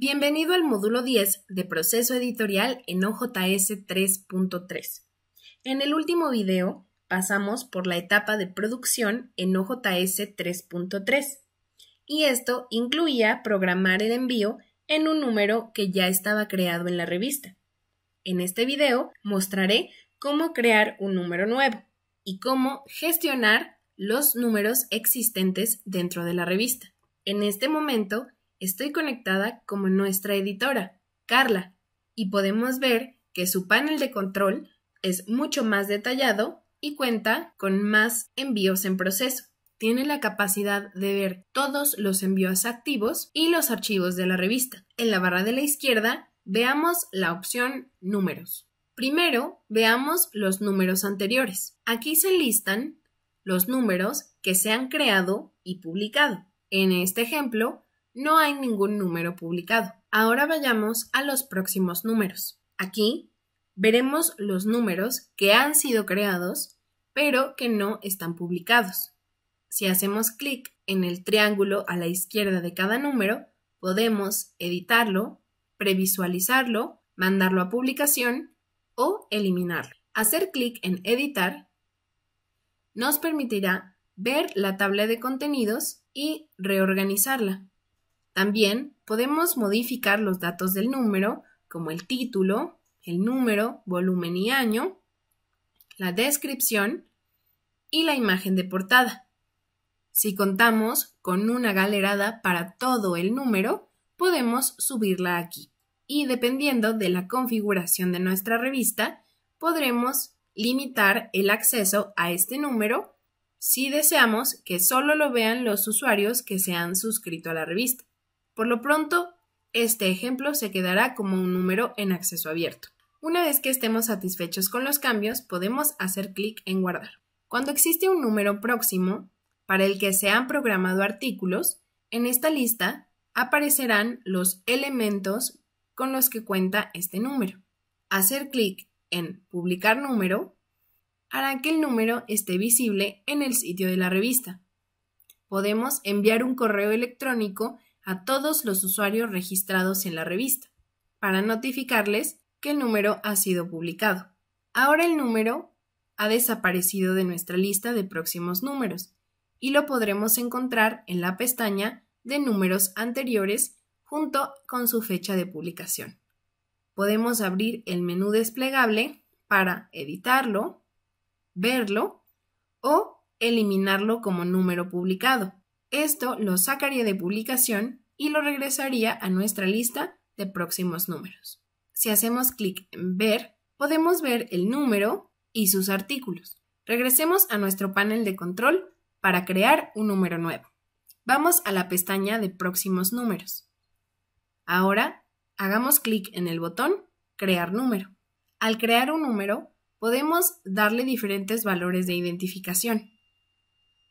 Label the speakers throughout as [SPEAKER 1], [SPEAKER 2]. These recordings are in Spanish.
[SPEAKER 1] Bienvenido al módulo 10 de proceso editorial en OJS 3.3. En el último video pasamos por la etapa de producción en OJS 3.3 y esto incluía programar el envío en un número que ya estaba creado en la revista. En este video mostraré cómo crear un número nuevo y cómo gestionar los números existentes dentro de la revista. En este momento estoy conectada como nuestra editora, Carla, y podemos ver que su panel de control es mucho más detallado y cuenta con más envíos en proceso. Tiene la capacidad de ver todos los envíos activos y los archivos de la revista. En la barra de la izquierda, veamos la opción Números. Primero, veamos los números anteriores. Aquí se listan los números que se han creado y publicado. En este ejemplo, no hay ningún número publicado. Ahora vayamos a los próximos números. Aquí veremos los números que han sido creados, pero que no están publicados. Si hacemos clic en el triángulo a la izquierda de cada número, podemos editarlo, previsualizarlo, mandarlo a publicación o eliminarlo. Hacer clic en editar nos permitirá ver la tabla de contenidos y reorganizarla. También podemos modificar los datos del número, como el título, el número, volumen y año, la descripción y la imagen de portada. Si contamos con una galerada para todo el número, podemos subirla aquí. Y dependiendo de la configuración de nuestra revista, podremos limitar el acceso a este número si deseamos que solo lo vean los usuarios que se han suscrito a la revista. Por lo pronto, este ejemplo se quedará como un número en acceso abierto. Una vez que estemos satisfechos con los cambios, podemos hacer clic en guardar. Cuando existe un número próximo para el que se han programado artículos, en esta lista aparecerán los elementos con los que cuenta este número. Hacer clic en Publicar número hará que el número esté visible en el sitio de la revista. Podemos enviar un correo electrónico a todos los usuarios registrados en la revista, para notificarles que el número ha sido publicado. Ahora el número ha desaparecido de nuestra lista de próximos números y lo podremos encontrar en la pestaña de números anteriores junto con su fecha de publicación. Podemos abrir el menú desplegable para editarlo, verlo o eliminarlo como número publicado. Esto lo sacaría de publicación y lo regresaría a nuestra lista de próximos números. Si hacemos clic en Ver, podemos ver el número y sus artículos. Regresemos a nuestro panel de control para crear un número nuevo. Vamos a la pestaña de próximos números. Ahora, hagamos clic en el botón Crear número. Al crear un número, podemos darle diferentes valores de identificación.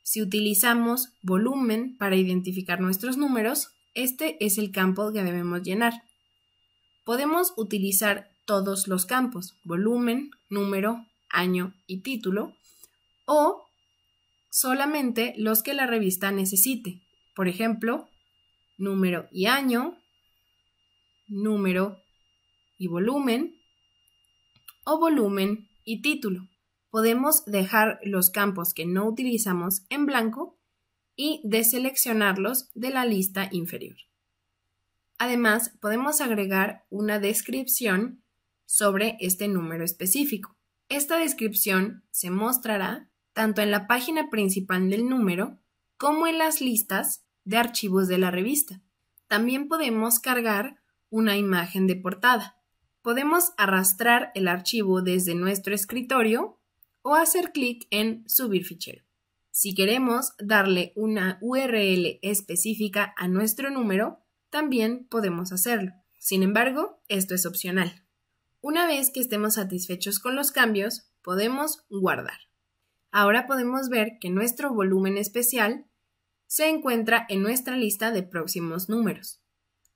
[SPEAKER 1] Si utilizamos volumen para identificar nuestros números, este es el campo que debemos llenar. Podemos utilizar todos los campos, volumen, número, año y título, o solamente los que la revista necesite. Por ejemplo, número y año, número y volumen, o volumen y título podemos dejar los campos que no utilizamos en blanco y deseleccionarlos de la lista inferior. Además, podemos agregar una descripción sobre este número específico. Esta descripción se mostrará tanto en la página principal del número como en las listas de archivos de la revista. También podemos cargar una imagen de portada. Podemos arrastrar el archivo desde nuestro escritorio o hacer clic en Subir fichero. Si queremos darle una URL específica a nuestro número, también podemos hacerlo. Sin embargo, esto es opcional. Una vez que estemos satisfechos con los cambios, podemos guardar. Ahora podemos ver que nuestro volumen especial se encuentra en nuestra lista de próximos números.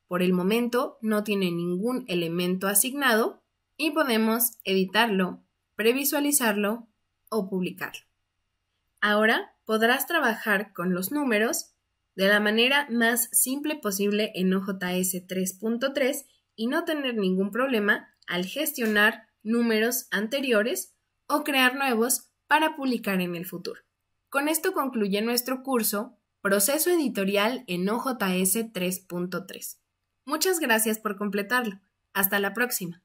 [SPEAKER 1] Por el momento no tiene ningún elemento asignado y podemos editarlo, previsualizarlo o publicarlo. Ahora podrás trabajar con los números de la manera más simple posible en OJS 3.3 y no tener ningún problema al gestionar números anteriores o crear nuevos para publicar en el futuro. Con esto concluye nuestro curso Proceso Editorial en OJS 3.3. Muchas gracias por completarlo. Hasta la próxima.